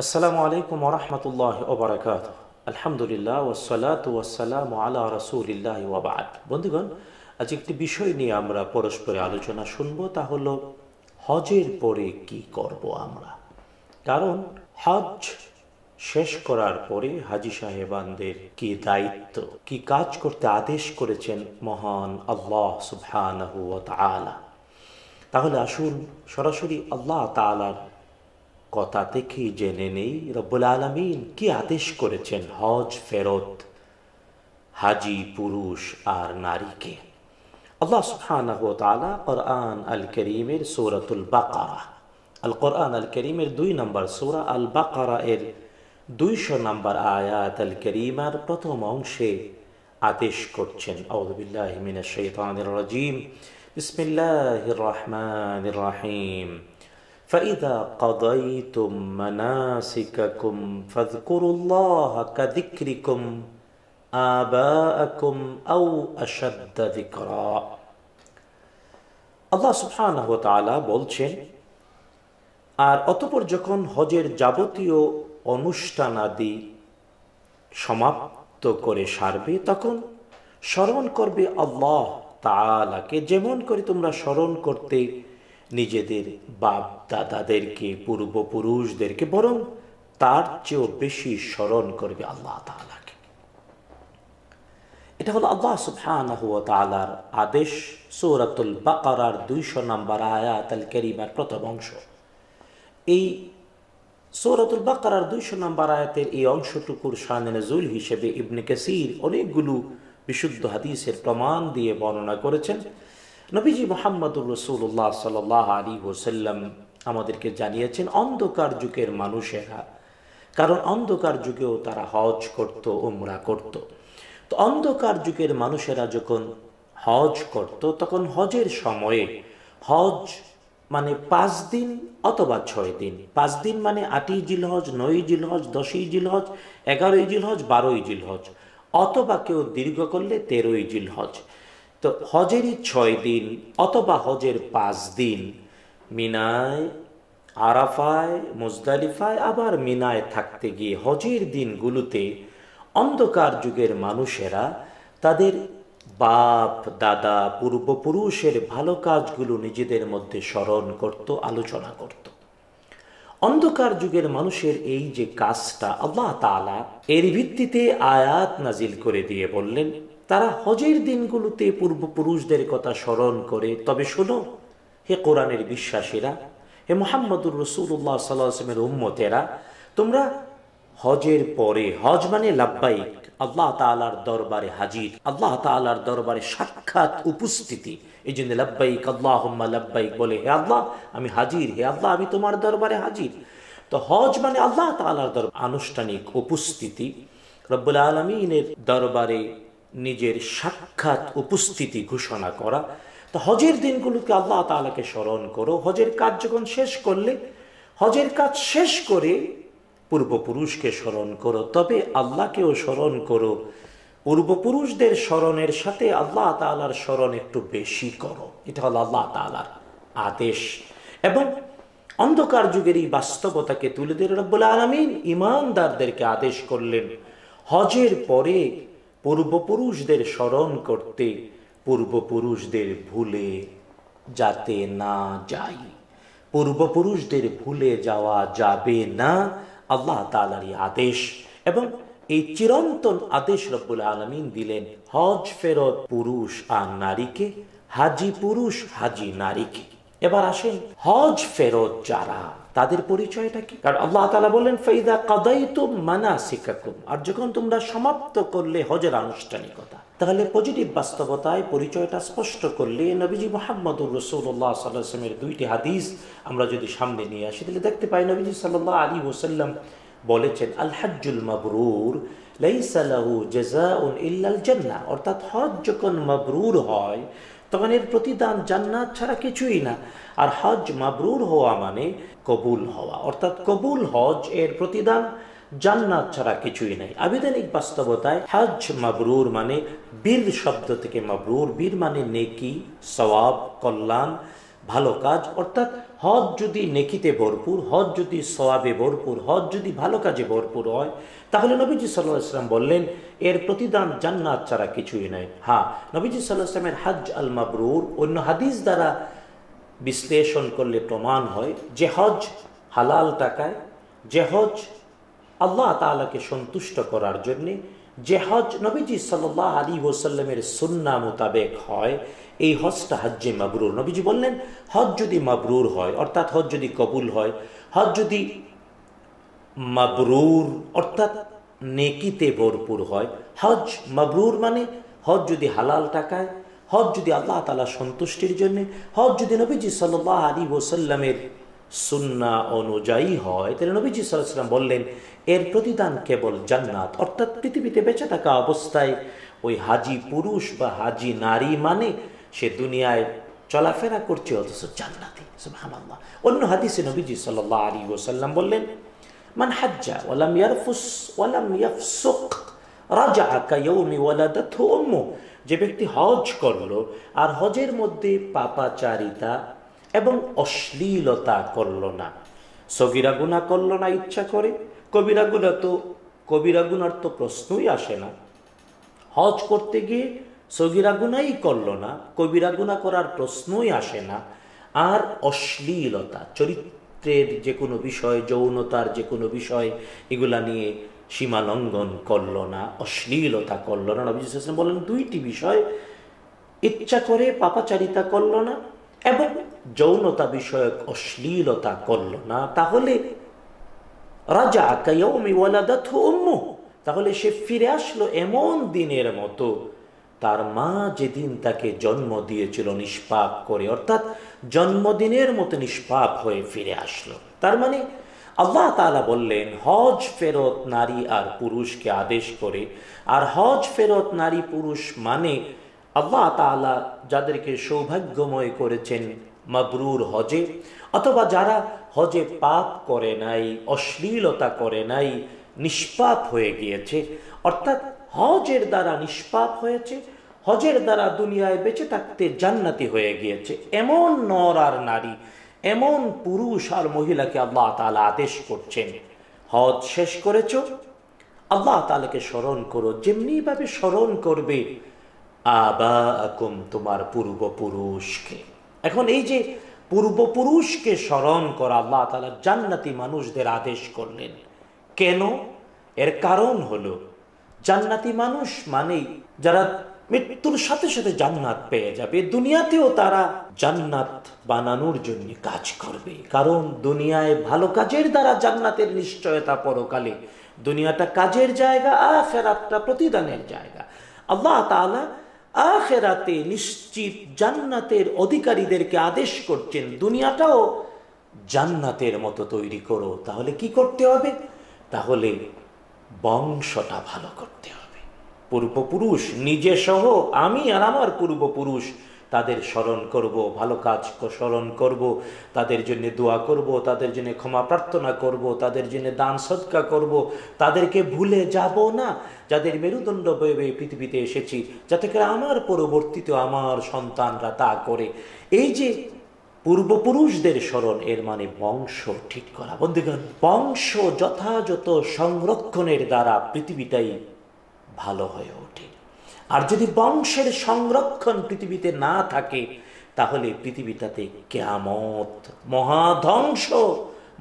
আসসালামু আলাইকুম ওরহমতুল্লাহ ওবরাকাত আলহামদুলিল্লাহ ওসালাত ওয়াসালাম আলা রসুলিল্লাহ ওবাদ বন্ধুগণ আজ একটি বিষয় নিয়ে আমরা পরস্পরে আলোচনা শুনব তা হল হজের পরে কি করব আমরা কারণ হজ শেষ করার পরে হাজি সাহেবানদের কি দায়িত্ব কি কাজ করতে আদেশ করেছেন মহান আল্লাহ সুবহান তাহলে আসুন সরাসরি আল্লাহ তালার কথা থেকেই জেনে নেই রব্বুল আলমিন কি আদেশ করেছেন হজ ফেরত হাজি পুরুষ আর নারীকে আল্লাহ সুবহানাহু ওয়া তাআলা কোরআন আল কারীমের সূরাতুল বাকারা আল কোরআন আল কারীমের দুই নম্বর সূরা আল বাকারা এর দুইশো নম্বর আয়াত আল কারীমার প্রথম অংশে আদেশ করছেন আউযু বিল্লাহি মিনাশ শাইতানির রাজীম বিসমিল্লাহির রহমানির রহিম فإذا قضيتم مناسككم فاذكروا الله كذكركم آباءكم أو أشد ذكرا আল্লাহ সুবহানাহু ওয়া তাআলা বলছেন আর অতপর যখন হজের যাবতীয় অনুষ্ঠানাদি সমাপ্ত করে সারবে তখন স্মরণ করবে আল্লাহ তাআলাকে যেমন করে তোমরা স্মরণ করতে নিজেদের বাপ দাদাদেরকে পূর্বপুরুষদেরকে বরং তার চেয়েও বেশি স্মরণ করবে আল্লাহ তালাকে এটা হলো আল্লাহ সুফান আদেশ সৌরাতুল বাকার দুইশো নাম্বার আয়াত আল করিমার প্রথম অংশ এই সৌরাতুল বাকার দুইশো নাম্বার আয়াতের এই অংশটুকুর শাহনেজুল হিসেবে ইবনে কাসির অনেকগুলো বিশুদ্ধ হাদিসের প্রমাণ দিয়ে বর্ণনা করেছেন নবীজি মোহাম্মদুর রসুল্লাহ সাল্লাহ আলী ওসাল্লাম আমাদেরকে জানিয়েছেন অন্ধকার যুগের মানুষেরা কারণ অন্ধকার যুগেও তারা হজ করত উমরা করত তো অন্ধকার যুগের মানুষেরা যখন হজ করত তখন হজের সময়ে হজ মানে পাঁচ দিন অথবা ছয় দিন পাঁচ দিন মানে আটই জিল হজ নয় জিল হজ দশই জিল হজ এগারোই জিল হজ বারোই জিল হজ অথবা কেউ দীর্ঘ করলে তেরোই জিল হজ তো হজেরই ছয় দিন অথবা হজের পাঁচ দিন মিনায় আরাফায় মুজদালিফায় আবার মিনায় থাকতে গিয়ে হজের দিনগুলোতে অন্ধকার যুগের মানুষেরা তাদের বাপ দাদা পূর্বপুরুষের ভালো কাজগুলো নিজেদের মধ্যে স্মরণ করত আলোচনা করত অন্ধকার যুগের মানুষের এই যে কাজটা আল্লাহ তালা এর ভিত্তিতে আয়াত নাজিল করে দিয়ে বললেন তারা হজের দিনগুলোতে পূর্বপুরুষদের কথা স্মরণ করে তবে শোনো হে কোরআনের বিশ্বাসীরা হে মোহাম্মদুর রসুল্লাহ সাল্লামের উম্মতেরা তোমরা হজের পরে হজ মানে লাভবাহিক আল্লাহ তালার দরবারে হাজির আল্লাহ তালার দরবারে সাক্ষাৎ উপস্থিতি এই জন্য লাভবাহিক আল্লাহ লাভবাহিক বলে হে আল্লাহ আমি হাজির হে আল্লাহ আমি তোমার দরবারে হাজির তো হজ মানে আল্লাহ তালার দরবার আনুষ্ঠানিক উপস্থিতি রব্বুল আলমিনের দরবারে নিজের সাক্ষাৎ উপস্থিতি ঘোষণা করা তো হজের দিনগুলোকে আল্লাহ তালাকে স্মরণ করো হজের কাজ যখন শেষ করলে হজের কাজ শেষ করে পূর্বপুরুষকে স্মরণ করো তবে আল্লাহকেও স্মরণ করো পূর্বপুরুষদের স্মরণের সাথে আল্লাহ তালার স্মরণ একটু বেশি করো এটা হল আল্লাহ তালার আদেশ এবং অন্ধকার যুগের এই বাস্তবতাকে তুলে দিয়ে বলে আলামিন ইমানদারদেরকে আদেশ করলেন হজের পরে পূর্বপুরুষদের স্মরণ করতে পূর্বপুরুষদের ভুলে যাতে না যাই পূর্বপুরুষদের ভুলে যাওয়া যাবে না আল্লাহ তালারই আদেশ এবং এই চিরন্তন আদেশ রব্বুল আলমিন দিলেন হজ ফেরত পুরুষ আর নারীকে হাজি পুরুষ হাজি নারীকে এবার আসেন হজ ফেরত যারা তাদের পরিচয়টা কি কারণ আল্লাহ তালা বলেন কাদাই তো মানা শিক্ষা আর যখন তোমরা সমাপ্ত করলে হজের আনুষ্ঠানিকতা তাহলে পজিটিভ বাস্তবতায় পরিচয়টা স্পষ্ট করলে নবীজি মোহাম্মদুর রসুল্লাহ সাল্লামের দুইটি হাদিস আমরা যদি সামনে নিয়ে আসি তাহলে দেখতে পাই নবীজি সাল্লাহ আলী ওসাল্লাম বলেছেন আল হাজুল মাবরুর লাইসালাহু জেজা উন ইল্লাল জান্নাহ অর্থাৎ হজ যখন মাবরুর হয় তখন এর প্রতিদান জান্নাত ছাড়া কিছুই না আর হজ মাবরুর হওয়া মানে কবুল হওয়া অর্থাৎ কবুল হজ এর প্রতিদান জান্নাত ছাড়া কিছুই নাই আবেদনিক বাস্তবতায় হজ মাবরুর মানে বীর শব্দ থেকে মাবরুর বীর মানে নেকি সওয়াব কল্যাণ ভালো কাজ অর্থাৎ হজ যদি নেকিতে ভরপুর হজ যদি সবাবে ভরপুর হজ যদি ভালো কাজে ভরপুর হয় তাহলে নবীজি সাল্লাহ ইসলাম বললেন এর প্রতিদান জান্নাত ছাড়া কিছুই নাই হ্যাঁ নবীজি সাল্লাহ ইসলামের হজ আল মাবরুর অন্য হাদিস দ্বারা বিশ্লেষণ করলে প্রমাণ হয় যে হজ হালাল টাকায় যে হজ আল্লাহ তালাকে সন্তুষ্ট করার জন্যে যে হজ নবীজি সাল্লাহ আলী ওসাল্লামের সুন্না মোতাবেক হয় এই হজটা হজ্জে মাবরুর নবীজি বললেন হজ যদি মাবরুর হয় অর্থাৎ হজ যদি কবুল হয় হজ যদি মাবরুর অর্থাৎ নেকিতে ভরপুর হয় হজ মাবরুর মানে হজ যদি হালাল টাকায় হজ যদি আল্লাহ তালা সন্তুষ্টির জন্য হজ যদি নবীজি সাল্লাহ আলী ওসাল্লামের সুন্না অনুযায়ী হয় তাহলে নবীজি সাল্লাম বললেন এর প্রতিদান কেবল জান্নাত অর্থাৎ পৃথিবীতে বেঁচে থাকা অবস্থায় ওই হাজি পুরুষ বা হাজি নারী মানে সে দুনিয়ায় চলাফেরা করছে অথচ জান্নাতি সুবহানাল্লাহ অন্য হাদিসে নবীজি সাল্লাল্লাহু আলাইহি ওয়াসাল্লাম বললেন মান হাজ্জা ওয়ালাম ইয়ারফুস লাম ইয়াফসুক রাজা ইয়াউমি ওয়ালাদাতহু উম্মু যে ব্যক্তি হজ করলো আর হজের মধ্যে পাপাচারিতা এবং অশ্লীলতা করলো না সগিরা গুনা করলো না ইচ্ছা করে কবিরা গুনা তো কবিরা গুনার তো প্রশ্নই আসে না হজ করতে গিয়ে সগিরা গুনাই করল না কবিরা গুণা করার প্রশ্নই আসে না আর অশ্লীলতা চরিত্রের যে কোনো বিষয় যৌনতার যে কোনো বিষয় এগুলা নিয়ে সীমা লঙ্ঘন করল না অশ্লীলতা করল না নবীজ বলেন দুইটি বিষয় ইচ্ছা করে পাপাচারিতা করল না এবং যৌনতা বিষয়ক অশ্লীলতা করল না তাহলে রাজা কায়ৌমি ওয়ালাদাত তাহলে সে ফিরে আসলো এমন দিনের মতো তার মা যেদিন তাকে জন্ম দিয়েছিল নিষ্পাপ করে অর্থাৎ জন্মদিনের মতো নিষ্পাপ হয়ে ফিরে আসলো তার মানে আল্লাহ তালা বললেন হজ ফেরত নারী আর পুরুষকে আদেশ করে আর হজ ফেরত নারী পুরুষ মানে আল্লাহ তালা যাদেরকে সৌভাগ্যময় করেছেন মাবরুর হজে অথবা যারা হজে পাপ করে নাই অশ্লীলতা করে নাই নিষ্পাপ হয়ে গিয়েছে অর্থাৎ হজের দ্বারা নিষ্পাপ হয়েছে হজের দ্বারা দুনিয়ায় বেঁচে থাকতে জান্নাতি হয়ে গিয়েছে এমন নর আর নারী এমন পুরুষ আর মহিলাকে আল্লাহ তালা আদেশ করছেন হজ শেষ করেছ আল্লাহ তালাকে স্মরণ করো যেমনিভাবে স্মরণ করবে আবা তোমার পূর্বপুরুষকে এখন এই যে পূর্বপুরুষকে স্মরণ করা আল্লাহ তালা জান্নাতি মানুষদের আদেশ করলেন কেন এর কারণ হলো জান্নাতি মানুষ মানেই যারা মৃত্যুর সাথে সাথে জান্নাত পেয়ে যাবে দুনিয়াতেও তারা জান্নাত বানানোর জন্য কাজ করবে কারণ দুনিয়ায় ভালো কাজের দ্বারা জান্নাতের নিশ্চয়তা পরকালে দুনিয়াটা কাজের জায়গা আখেরাতটা প্রতিদানের জায়গা আল্লাহ তালা আখেরাতে নিশ্চিত জান্নাতের অধিকারীদেরকে আদেশ করছেন দুনিয়াটাও জান্নাতের মতো তৈরি করো তাহলে কি করতে হবে তাহলে বংশটা ভালো করতে হবে পূর্বপুরুষ নিজে সহ আমি আর আমার পূর্বপুরুষ তাদের স্মরণ করব ভালো কাজ স্মরণ করব তাদের জন্য দোয়া করব তাদের জন্য ক্ষমা প্রার্থনা করব তাদের জন্য দান সৎকা করব তাদেরকে ভুলে যাব না যাদের মেরুদণ্ড বয়ে পৃথিবীতে এসেছি যাতে করে আমার পরবর্তীতে আমার সন্তানরা তা করে এই যে পূর্বপুরুষদের স্মরণ এর মানে বংশ ঠিক করা বন্ধুগণ বংশ যথাযথ সংরক্ষণের দ্বারা পৃথিবীটাই ভালো হয়ে ওঠে আর যদি বংশের সংরক্ষণ পৃথিবীতে না থাকে তাহলে পৃথিবীটাতে কেয়ামত মহাধ্বংস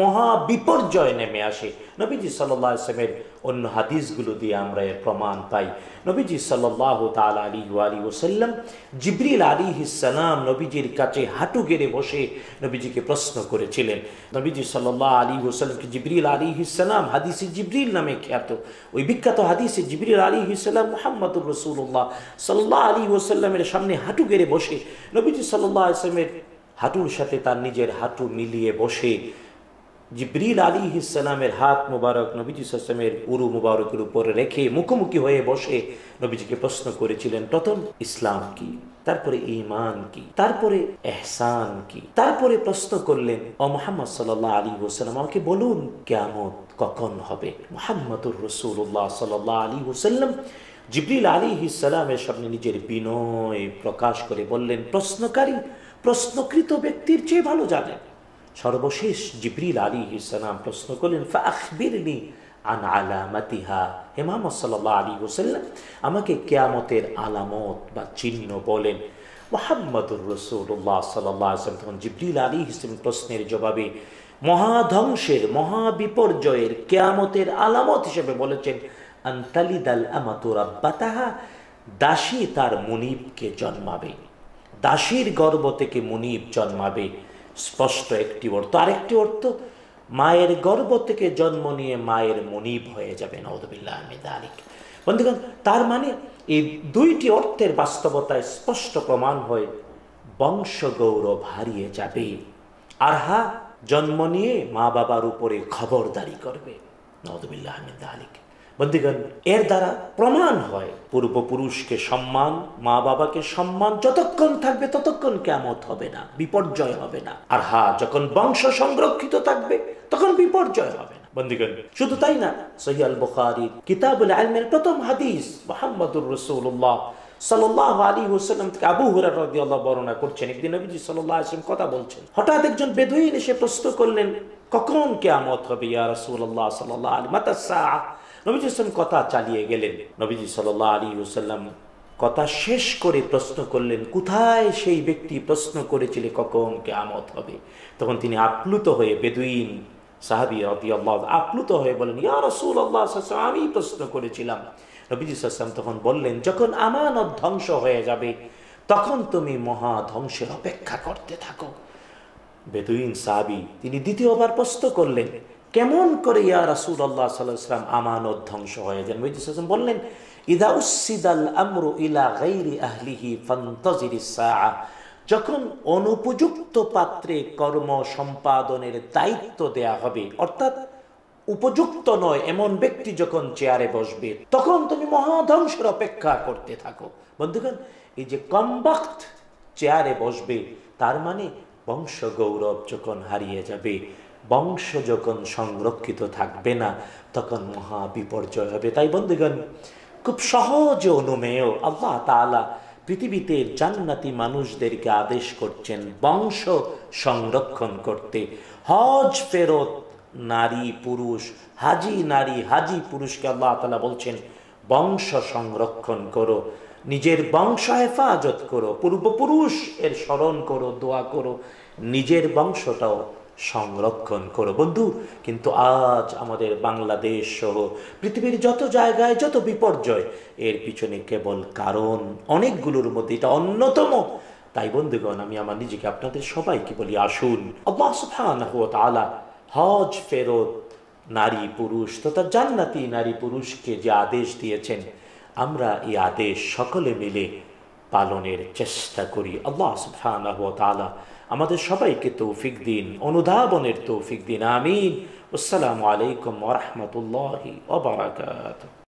মহা বিপর্যয় নেমে আসে নবীজি সাল্লামের অন্য হাদিসগুলো দিয়ে আমরা এর প্রমাণ পাই নবীজি সাল্লাহ তাল আলী আলী ওসাল্লাম জিবরিল আলী হিসালাম নবীজির কাছে হাঁটু গেড়ে বসে নবীজিকে প্রশ্ন করেছিলেন নবীজি সাল্লাহ আলী ওসাল্লামকে জিবরিল আলী হিসালাম হাদিসে জিবরিল নামে খ্যাত ওই বিখ্যাত হাদিসে জিবরিল আলী হিসালাম মোহাম্মদুর রসুল্লাহ সাল্লাহ আলী ওসাল্লামের সামনে হাঁটু গেড়ে বসে নবীজি সাল্লাহ ইসলামের হাঁটুর সাথে তার নিজের হাঁটু মিলিয়ে বসে জিব্রিল আলী ইসালামের হাত মুবারক নবীজি সাসলামের উরু মুবারকের উপরে রেখে মুখোমুখি হয়ে বসে নবীজিকে প্রশ্ন করেছিলেন প্রথম ইসলাম কি তারপরে ইমান কি তারপরে এহসান কি তারপরে প্রশ্ন করলেন ও মোহাম্মদ সাল্লাহ আলী হোসালাম আমাকে বলুন কেমন কখন হবে মোহাম্মদুর রসুল্লাহ সাল্লাহ আলী হোসাল্লাম জিব্রিল আলী ইসালামের সামনে নিজের বিনয় প্রকাশ করে বললেন প্রশ্নকারী প্রশ্নকৃত ব্যক্তির চেয়ে ভালো জানেন সর্বশেষ জিবরিল আলী ইসালাম প্রশ্ন করলেন ফাখবিরনি আন আলামাতিহা হেমাম সাল্লাহ আলী হোসাল্লাম আমাকে কেয়ামতের আলামত বা চিহ্ন বলেন মোহাম্মদুর রসুল্লাহ সাল্লাহ আসলাম তখন জিবরিল আলী হিসেম প্রশ্নের জবাবে মহাধ্বংসের মহাবিপর্যয়ের কেয়ামতের আলামত হিসেবে বলেছেন আন্তালিদাল আমাতুর আব্বাতাহা দাসী তার মুনিবকে জন্মাবে দাসীর গর্ব থেকে মুনিব জন্মাবে স্পষ্ট একটি অর্থ আরেকটি অর্থ মায়ের গর্ব থেকে জন্ম নিয়ে মায়ের মনিব হয়ে যাবে নওদবিল্লা আহমেদ বন্ধুগণ তার মানে এই দুইটি অর্থের বাস্তবতায় স্পষ্ট প্রমাণ হয় বংশ গৌরব হারিয়ে যাবে আর হা জন্ম নিয়ে মা বাবার উপরে খবরদারি করবে নওদবিল্লা আহমেদ বন্দিগণ এর দ্বারা প্রমাণ হয় পূর্বপুরুষকে সম্মান মা বাবাকে সম্মান যতক্ষণ থাকবে ততক্ষণ কেমত হবে না বিপর্যয় হবে না আর হা যখন বংশ সংরক্ষিত থাকবে তখন বিপর্যয় হবে না বন্দিগণ শুধু তাই না বুখারি কিতাবুল আলমের প্রথম হাদিস মোহাম্মদুর রসুল্লাহ সাল্লাহ আলী হোসেন থেকে আবু বর্ণনা করছেন একদিন নবীজি সাল্লাহ আসলাম কথা বলছেন হঠাৎ একজন বেদুইন এসে প্রশ্ন করলেন কখন কেয়ামত হবে ইয়া রসুল্লাহ সাল্লাহ আলী মাতা নবীজি ইসলাম কথা চালিয়ে গেলেন নবীজি সাল আলী হুসাল্লাম কথা শেষ করে প্রশ্ন করলেন কোথায় সেই ব্যক্তি প্রশ্ন করেছিল কখন কেয়ামত হবে তখন তিনি আপ্লুত হয়ে বেদুইন সাহাবি রবি আল্লাহ আপ্লুত হয়ে বলেন ইয়া রসুল আল্লাহ আমি প্রশ্ন করেছিলাম নবীজি সাল্লাম তখন বললেন যখন আমানত ধ্বংস হয়ে যাবে তখন তুমি মহা ধ্বংসের অপেক্ষা করতে থাকো বেদুইন সাহাবি তিনি দ্বিতীয়বার প্রশ্ন করলেন কেমন করে ইয়া রাসুল আল্লাহ সাল্লাহাম আমানত ধ্বংস হয়ে যান মহিদুল বললেন ইদাউসিদাল আমরু ইলা গাইরি আহলিহি যখন অনুপযুক্ত পাত্রে কর্ম সম্পাদনের দায়িত্ব দেয়া হবে অর্থাৎ উপযুক্ত নয় এমন ব্যক্তি যখন চেয়ারে বসবে তখন তুমি মহাধ্বংসের অপেক্ষা করতে থাকো বন্ধুগণ এই যে কমবাক্ত চেয়ারে বসবে তার মানে বংশ গৌরব যখন হারিয়ে যাবে বংশ যখন সংরক্ষিত থাকবে না তখন মহা বিপর্যয় হবে তাই বন্ধুগণ খুব সহজ অনুমেয় আল্লাহ তালা পৃথিবীতে জান্নাতি মানুষদেরকে আদেশ করছেন বংশ সংরক্ষণ করতে হজ ফেরত নারী পুরুষ হাজি নারী হাজি পুরুষকে আল্লাহ তালা বলছেন বংশ সংরক্ষণ করো নিজের বংশ হেফাজত করো পূর্বপুরুষ এর স্মরণ করো দোয়া করো নিজের বংশটাও সংরক্ষণ করো বন্ধু কিন্তু আজ আমাদের বাংলাদেশ সহ পৃথিবীর যত জায়গায় যত বিপর্যয় এর পিছনে কেবল কারণ অনেকগুলোর মধ্যে এটা অন্যতম তাই বন্ধুগণ আমি আমার নিজেকে আপনাদের সবাইকে বলি আসুন আলা হজ ফেরত নারী পুরুষ তথা জান্নাতি নারী পুরুষকে যে আদেশ দিয়েছেন আমরা এই আদেশ সকলে মিলে পালনের চেষ্টা করি আল্লাহ সুবহানাহু ওয়া আমাদের সবাইকে তৌফিক দিন অনুধাবনের তৌফিক দিন আমিন আসসালামু আলাইকুম ওরহমতুল্লাহি ওবরাকাত